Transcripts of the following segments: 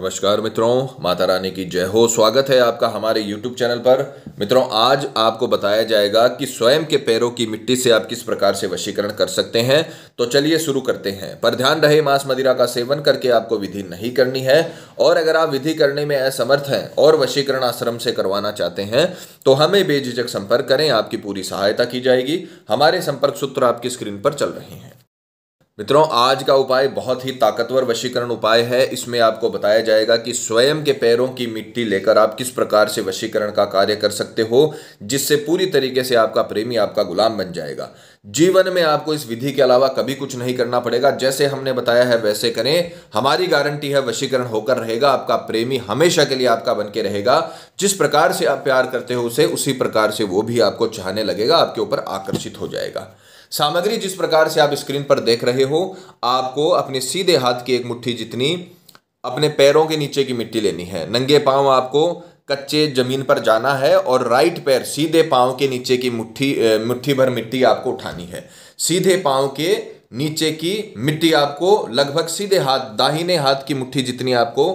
नमस्कार मित्रों माता रानी की जय हो स्वागत है आपका हमारे YouTube चैनल पर मित्रों आज आपको बताया जाएगा कि स्वयं के पैरों की मिट्टी से आप किस प्रकार से वशीकरण कर सकते हैं तो चलिए शुरू करते हैं पर ध्यान रहे मांस मदिरा का सेवन करके आपको विधि नहीं करनी है और अगर आप विधि करने में असमर्थ हैं और वशीकरण आश्रम से करवाना चाहते हैं तो हमें बेझिझक संपर्क करें आपकी पूरी सहायता की जाएगी हमारे संपर्क सूत्र आपकी स्क्रीन पर चल रहे हैं मित्रों आज का उपाय बहुत ही ताकतवर वशीकरण उपाय है इसमें आपको बताया जाएगा कि स्वयं के पैरों की मिट्टी लेकर आप किस प्रकार से वशीकरण का कार्य कर सकते हो जिससे पूरी तरीके से आपका प्रेमी आपका गुलाम बन जाएगा जीवन में आपको इस विधि के अलावा कभी कुछ नहीं करना पड़ेगा जैसे हमने बताया है वैसे करें हमारी गारंटी है वशीकरण होकर रहेगा आपका प्रेमी हमेशा के लिए आपका बन के रहेगा जिस प्रकार से आप प्यार करते हो उसे उसी प्रकार से वो भी आपको चाहने लगेगा आपके ऊपर आकर्षित हो जाएगा सामग्री जिस प्रकार से आप स्क्रीन पर देख रहे हो आपको अपने सीधे हाथ की एक मुट्ठी जितनी अपने पैरों के नीचे की मिट्टी लेनी है नंगे पांव आपको कच्चे ज़मीन पर जाना है और राइट पैर सीधे पाँव के नीचे की मुट्ठी मुट्ठी भर मिट्टी आपको उठानी है सीधे पाँव के नीचे की मिट्टी आपको लगभग सीधे हाथ दाहिने हाथ की मुट्ठी जितनी आपको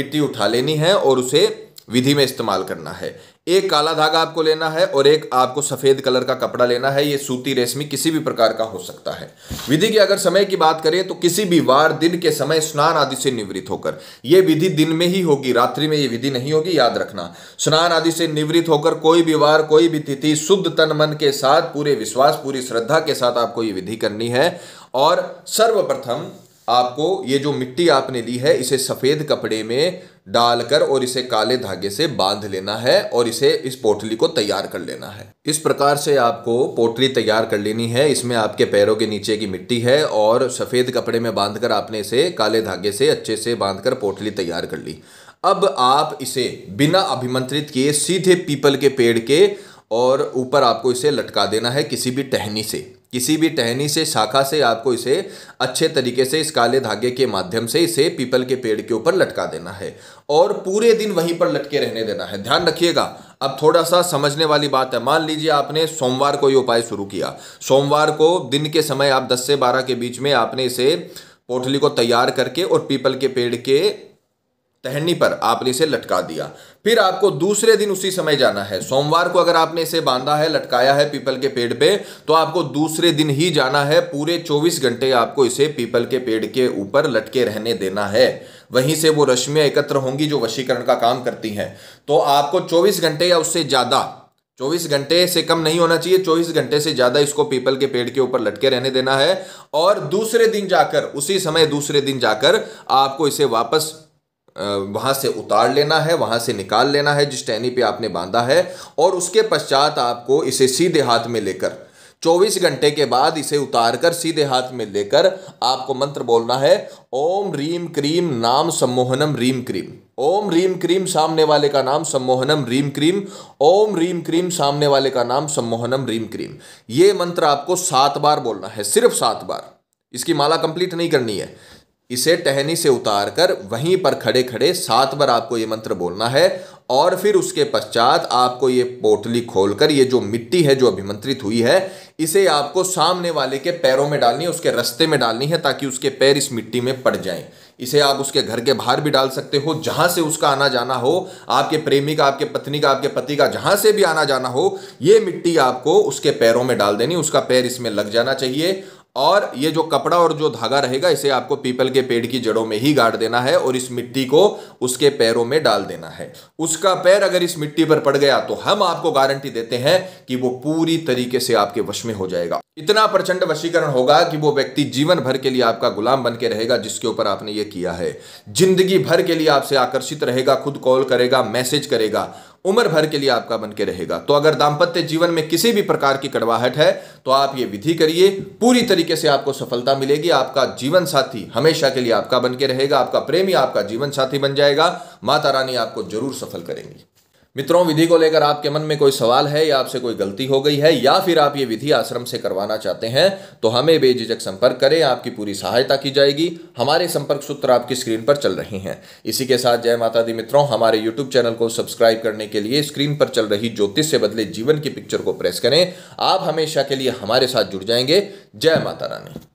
मिट्टी उठा लेनी है और उसे विधि में इस्तेमाल करना है एक काला धागा आपको लेना है और एक आपको सफ़ेद कलर का कपड़ा लेना है ये सूती रेशमी किसी भी प्रकार का हो सकता है विधि की अगर समय की बात करें तो किसी भी वार दिन के समय स्नान आदि से निवृत्त होकर ये विधि दिन में ही होगी रात्रि में ये विधि नहीं होगी याद रखना स्नान आदि से निवृत्त होकर कोई भी वार कोई भी तिथि शुद्ध तन मन के साथ पूरे विश्वास पूरी श्रद्धा के साथ आपको ये विधि करनी है और सर्वप्रथम आपको ये जो मिट्टी आपने ली है इसे सफ़ेद कपड़े में डालकर और इसे काले धागे से बांध लेना है और इसे इस पोटली को तैयार कर लेना है इस प्रकार से आपको पोटली तैयार कर लेनी है इसमें आपके पैरों के नीचे की मिट्टी है और सफ़ेद कपड़े में बांधकर आपने इसे काले धागे से अच्छे से बांधकर पोटली तैयार कर ली अब आप इसे बिना अभिमंत्रित किए सीधे पीपल के पेड़ के और ऊपर आपको इसे लटका देना है किसी भी टहनी से किसी भी टहनी से शाखा से आपको इसे अच्छे तरीके से इस काले धागे के माध्यम से इसे पीपल के पेड़ के ऊपर लटका देना है और पूरे दिन वहीं पर लटके रहने देना है ध्यान रखिएगा अब थोड़ा सा समझने वाली बात है मान लीजिए आपने सोमवार को ये उपाय शुरू किया सोमवार को दिन के समय आप 10 से 12 के बीच में आपने इसे पोटली को तैयार करके और पीपल के पेड़ के टहनी पर आपने इसे लटका दिया फिर आपको दूसरे दिन उसी समय जाना है सोमवार को अगर आपने इसे बांधा है लटकाया है पीपल के पेड़ पे तो आपको दूसरे दिन ही जाना है पूरे 24 घंटे आपको इसे पीपल के पेड़ के ऊपर लटके रहने देना है वहीं से वो रश्मियां एकत्र होंगी जो वशीकरण का काम करती हैं तो आपको चौबीस घंटे या उससे ज़्यादा 24 घंटे से कम नहीं होना चाहिए 24 घंटे से ज़्यादा इसको पीपल के पेड़ के ऊपर लटके रहने देना है और दूसरे दिन जाकर उसी समय दूसरे दिन जाकर आपको इसे वापस वहाँ से उतार लेना है वहाँ से निकाल लेना है जिस टहनी पे आपने बांधा है और उसके पश्चात आपको इसे सीधे हाथ में लेकर 24 घंटे के बाद इसे उतार कर सीधे हाथ में लेकर आपको मंत्र बोलना है ओम रीम क्रीम नाम सम्मोहनम रीम क्रीम ओम रीम क्रीम सामने वाले का नाम सम्मोहनम रीम क्रीम ओम रीम क्रीम सामने वाले का नाम सम्मोहनम रीम क्रीम ये मंत्र आपको सात बार बोलना है सिर्फ सात बार इसकी माला कंप्लीट नहीं करनी है इसे टहनी से उतार कर वहीं पर खड़े खड़े सात बार आपको ये मंत्र बोलना है और फिर उसके पश्चात आपको ये पोटली खोलकर ये जो मिट्टी है जो अभिमंत्रित हुई है इसे आपको सामने वाले के पैरों में डालनी है उसके रस्ते में डालनी है ताकि उसके पैर इस मिट्टी में पड़ जाएं इसे आप उसके घर के बाहर भी डाल सकते हो जहां से उसका आना जाना हो आपके प्रेमी का आपके पत्नी का आपके पति का जहां से भी आना जाना हो ये मिट्टी आपको उसके पैरों में डाल देनी उसका पैर इसमें लग जाना चाहिए और ये जो कपड़ा और जो धागा रहेगा इसे आपको पीपल के पेड़ की जड़ों में ही गाड़ देना है और इस मिट्टी को उसके पैरों में डाल देना है उसका पैर अगर इस मिट्टी पर पड़ गया तो हम आपको गारंटी देते हैं कि वो पूरी तरीके से आपके वश में हो जाएगा इतना प्रचंड वशीकरण होगा कि वो व्यक्ति जीवन भर के लिए आपका गुलाम बन के रहेगा जिसके ऊपर आपने ये किया है जिंदगी भर के लिए आपसे आकर्षित रहेगा खुद कॉल करेगा मैसेज करेगा उम्र भर के लिए आपका बन के रहेगा तो अगर दाम्पत्य जीवन में किसी भी प्रकार की कड़वाहट है तो आप ये विधि करिए पूरी तरीके से आपको सफलता मिलेगी आपका जीवन साथी हमेशा के लिए आपका बन के रहेगा आपका प्रेमी आपका जीवन साथी बन जाएगा माता रानी आपको जरूर सफल करेंगी मित्रों विधि को लेकर आपके मन में कोई सवाल है या आपसे कोई गलती हो गई है या फिर आप ये विधि आश्रम से करवाना चाहते हैं तो हमें बेझिझक संपर्क करें आपकी पूरी सहायता की जाएगी हमारे संपर्क सूत्र आपकी स्क्रीन पर चल रहे हैं इसी के साथ जय माता दी मित्रों हमारे यूट्यूब चैनल को सब्सक्राइब करने के लिए स्क्रीन पर चल रही ज्योतिष से बदले जीवन की पिक्चर को प्रेस करें आप हमेशा के लिए हमारे साथ जुड़ जाएंगे जय माता रानी